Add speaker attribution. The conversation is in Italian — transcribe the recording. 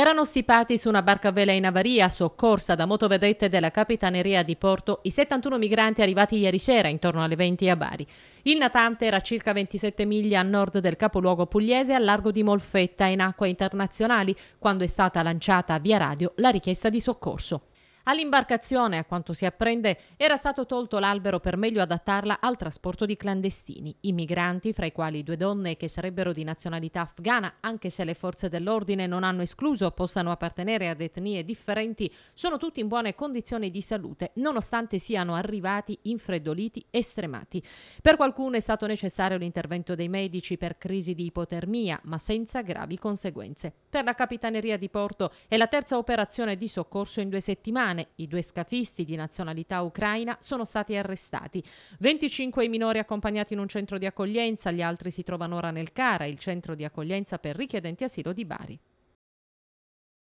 Speaker 1: Erano stipati su una barca a vela in avaria, soccorsa da motovedette della Capitaneria di Porto, i 71 migranti arrivati ieri sera intorno alle 20 a Bari. Il natante era circa 27 miglia a nord del capoluogo pugliese, al largo di Molfetta, in acque internazionali, quando è stata lanciata via radio la richiesta di soccorso. All'imbarcazione, a quanto si apprende, era stato tolto l'albero per meglio adattarla al trasporto di clandestini, immigranti, fra i quali due donne che sarebbero di nazionalità afghana, anche se le forze dell'ordine non hanno escluso possano appartenere ad etnie differenti, sono tutti in buone condizioni di salute, nonostante siano arrivati infreddoliti e stremati. Per qualcuno è stato necessario l'intervento dei medici per crisi di ipotermia, ma senza gravi conseguenze. Per la Capitaneria di Porto è la terza operazione di soccorso in due settimane settimane i due scafisti di nazionalità ucraina sono stati arrestati. 25 i minori accompagnati in un centro di accoglienza, gli altri si trovano ora nel CARA, il centro di accoglienza per richiedenti asilo di Bari.